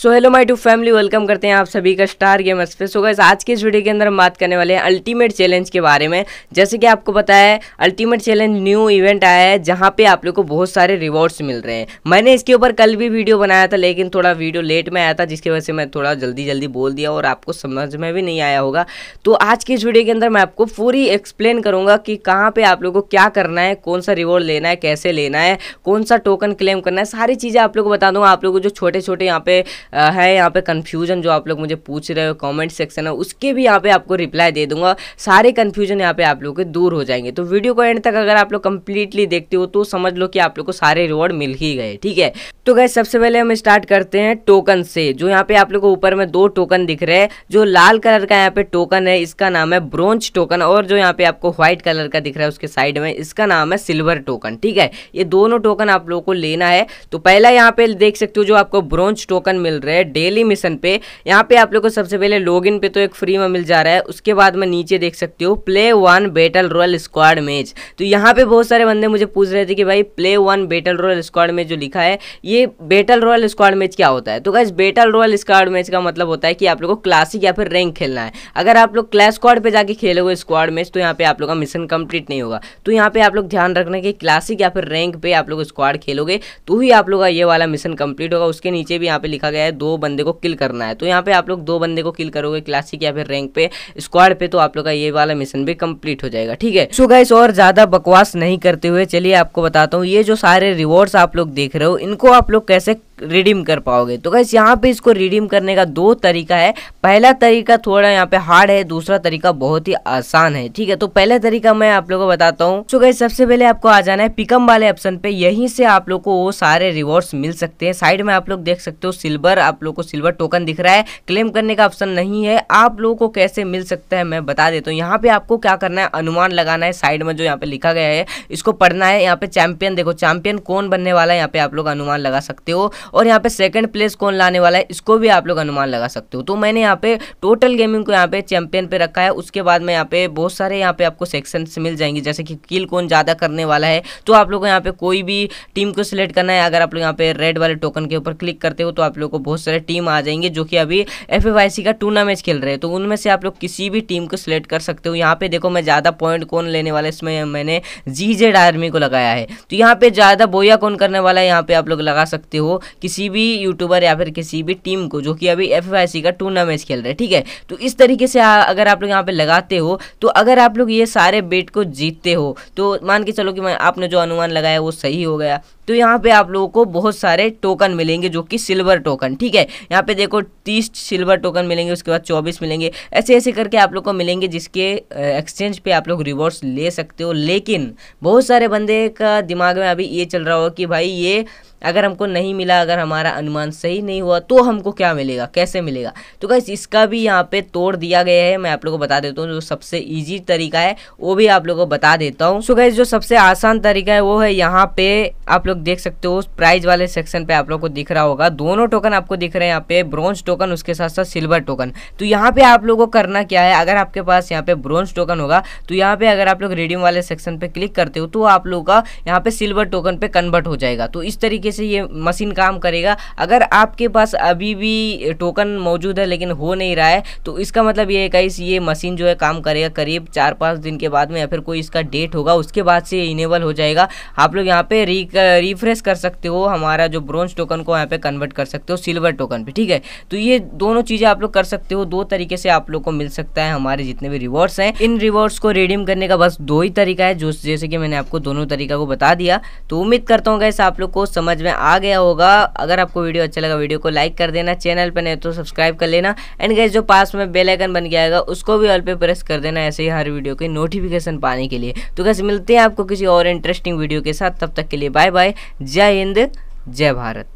so hello my to family welcome करते हैं आप सभी का स्टार गेमर्स पे सो गैस आज के इस वीडियो के अंदर हम बात करने वाले हैं अल्टीमेट चैलेंज के बारे में जैसे कि आपको पता है अल्टीमेट चैलेंज न्यू इवेंट आया है जहाँ पे आप लोग को बहुत सारे रिवॉर्ड्स मिल रहे हैं मैंने इसके ऊपर कल भी वीडियो बनाया था लेकिन थोड़ा वीडियो लेट में आया था जिसकी वजह से मैं थोड़ा जल्दी जल्दी बोल दिया और आपको समझ में भी नहीं आया होगा तो आज के इस वीडियो के अंदर मैं आपको पूरी एक्सप्लेन करूँगा कि कहाँ पर आप लोग को क्या करना है कौन सा रिवॉर्ड लेना है कैसे लेना है कौन सा टोकन क्लेम करना है सारी चीज़ें आप लोग को बता दूँगा आप लोग को जो छोटे छोटे यहाँ पे है यहाँ पे कन्फ्यूजन जो आप लोग मुझे पूछ रहे हो कमेंट सेक्शन है उसके भी यहाँ पे आपको रिप्लाई दे दूंगा सारे कन्फ्यूजन यहाँ पे आप लोग के दूर हो जाएंगे तो वीडियो को एंड तक अगर आप लोग कंप्लीटली देखते हो तो समझ लो कि आप लोग को सारे रिवॉर्ड मिल ही गए ठीक है तो गए सबसे पहले हम स्टार्ट करते हैं टोकन से जो यहाँ पे आप लोग को ऊपर में दो टोकन दिख रहे हैं जो लाल कलर का यहाँ पे टोकन है इसका नाम है ब्रोंज टोकन और जो यहाँ पे आपको व्हाइट कलर का दिख रहा है उसके साइड में इसका नाम है सिल्वर टोकन ठीक है ये दोनों टोकन आप लोगों को लेना है तो पहला यहाँ पे देख सकते हो जो आपको ब्रोंज टोकन मिल मिल रहे हैं डेली मिशन पे यहाँ पे आप लोग को सबसे पहले लॉगिन पे तो एक फ्री में मिल जा रहा है उसके बाद मैं नीचे देख सकती हूँ play one battle royale squad match तो यहाँ पे बहुत सारे बंदे मुझे पूछ रहे थे कि भाई play one battle royale squad match जो लिखा है ये बैटल रॉयल स्क्वाड मैच क्या होता है तो guys battle royale squad match का मतलब होता है कि आप लोग को क्लासिक या फिर रैंक खेलना है अगर आप लोग क्लास स्क्वाड पर जाके खेलोगे स्क्वाड मैच तो यहाँ पे आप लोग का मिशन कंप्लीट नहीं होगा तो यहाँ पे आप लोग ध्यान रखना कि क्लासिक या फिर रैंक पे आप लोग स्क्वाड खेलोगे तो ही आप लोग का ये वाला मिशन कंप्लीट होगा उसके नीचे भी यहाँ पे लिखा गया है दो बंदे को किल करना है तो यहाँ पे आप लोग दो बंदे को किल करोगे क्लासिक या फिर रैंक पे स्क्वाड पे तो आप लोग का ये वाला मिशन भी कंप्लीट हो जाएगा ठीक है सो गाइस और ज़्यादा बकवास नहीं करते हुए चलिए आपको बताता हूँ ये जो सारे रिवॉर्ड्स आप लोग देख रहे हो इनको आप लोग कैसे रिडीम कर पाओगे तो गैस यहाँ पे इसको रिडीम करने का दो तरीका है पहला तरीका थोड़ा यहाँ पे हार्ड है दूसरा तरीका बहुत ही आसान है ठीक है तो पहला तरीका मैं आप लोगों को बताता हूँ तो गैस सबसे पहले आपको आ जाना है पिकम वाले ऑप्शन पे यहीं से आप लोग को वो सारे रिवॉर्ड्स मिल सकते हैं साइड में आप लोग देख सकते हो सिल्वर आप लोग को सिल्वर टोकन दिख रहा है क्लेम करने का ऑप्शन नहीं है आप लोगों को कैसे मिल सकता है मैं बता देता हूँ यहाँ पे आपको क्या करना है अनुमान लगाना है साइड में जो यहाँ पे लिखा गया है इसको पढ़ना है यहाँ पे चैंपियन देखो चैंपियन कौन बनने वाला है यहाँ पे आप लोग अनुमान लगा सकते हो और यहाँ पे सेकंड प्लेस कौन लाने वाला है इसको भी आप लोग अनुमान लगा सकते हो तो मैंने यहाँ पे टोटल गेमिंग को यहाँ पे चैंपियन पे रखा है उसके बाद में यहाँ पे बहुत सारे यहाँ पे आपको सेक्शन मिल जाएंगे जैसे कि किल कौन ज़्यादा करने वाला है तो आप लोग को यहाँ पे कोई भी टीम को सिलेक्ट करना है अगर आप लोग यहाँ पे रेड वाले टोकन के ऊपर क्लिक करते हो तो आप लोग को बहुत सारे टीम आ जाएंगे जो कि अभी एफ का टूर्नामेंट खेल रहे हैं तो उनमें से आप लोग किसी भी टीम को सिलेक्ट कर सकते हो यहाँ पे देखो मैं ज़्यादा पॉइंट कौन लेने वाला है इसमें मैंने जी जेड आर्मी को लगाया है तो यहाँ पे ज़्यादा बोया कौन करने वाला है यहाँ पे आप लोग लगा सकते हो किसी भी यूट्यूबर या फिर किसी भी टीम को जो कि अभी एफ का टूर्नामेंट खेल रहा है ठीक है तो इस तरीके से अगर आप लोग यहाँ पर लगाते हो तो अगर आप लोग ये सारे बेट को जीतते हो तो मान के चलो कि आपने जो अनुमान लगाया वो सही हो गया तो यहाँ पे आप लोगों को बहुत सारे टोकन मिलेंगे जो कि सिल्वर टोकन ठीक है यहाँ पे देखो तीस सिल्वर टोकन मिलेंगे उसके बाद चौबीस मिलेंगे ऐसे ऐसे करके आप लोग को मिलेंगे जिसके एक्सचेंज पे आप लोग रिवॉर्ड्स ले सकते हो लेकिन बहुत सारे बंदे का दिमाग में अभी ये चल रहा हो कि भाई ये अगर हमको नहीं मिला अगर हमारा अनुमान सही नहीं हुआ तो हमको क्या मिलेगा कैसे मिलेगा तो कैसे इसका भी यहाँ पे तोड़ दिया गया है मैं आप लोगों को बता देता हूँ जो सबसे ईजी तरीका है वो भी आप लोगों को बता देता हूँ सो कैसे जो सबसे आसान तरीका है वो है यहाँ पे आप लोग देख सकते हो प्राइज वाले सेक्शन पे आप लोग को दिख रहा होगा दोनों टोकन आपको दिख रहे हैं यहाँ पे ब्रॉन्ज टोकन उसके साथ साथ सिल्वर टोकन तो यहाँ पे आप लोगों को करना क्या है अगर आपके पास यहाँ पे ब्रॉन्ज टोकन होगा तो यहाँ पे अगर आप लोग रेडियम वाले सेक्शन पे क्लिक करते हो तो आप लोगों का यहाँ पे सिल्वर टोकन पे कन्वर्ट हो जाएगा तो इस तरीके तरीके से ये मशीन काम करेगा अगर आपके पास अभी भी टोकन मौजूद है लेकिन हो नहीं रहा है तो इसका मतलब ये है गाइस ये मशीन जो है काम करेगा करीब चार पाँच दिन के बाद में या फिर कोई इसका डेट होगा उसके बाद से ये इनेबल हो जाएगा आप लोग यहाँ पे री रिफ्रेश कर सकते हो हमारा जो ब्रॉन्ज टोकन को यहाँ पे कन्वर्ट कर सकते हो सिल्वर टोकन पे ठीक है तो ये दोनों चीज़ें आप लोग कर सकते हो दो तरीके से आप लोग को मिल सकता है हमारे जितने भी रिवॉर्ड्स हैं इन रिवॉर्ड्स को रिडीम करने का बस दो ही तरीका है जो जैसे कि मैंने आपको दोनों तरीका को बता दिया तो उम्मीद करता हूँ गैस आप लोग को समझ समझ में आ गया होगा अगर आपको वीडियो अच्छा लगा वीडियो को लाइक कर देना चैनल पर नहीं तो सब्सक्राइब कर लेना एंड गैस जो पास में बेलाइकन बन गया है उसको भी ऑल पे प्रेस कर देना ऐसे ही हर वीडियो की नोटिफिकेशन पाने के लिए तो गैस मिलते हैं आपको किसी और इंटरेस्टिंग वीडियो के साथ तब तक के लिए बाय बाय जय हिंद जय भारत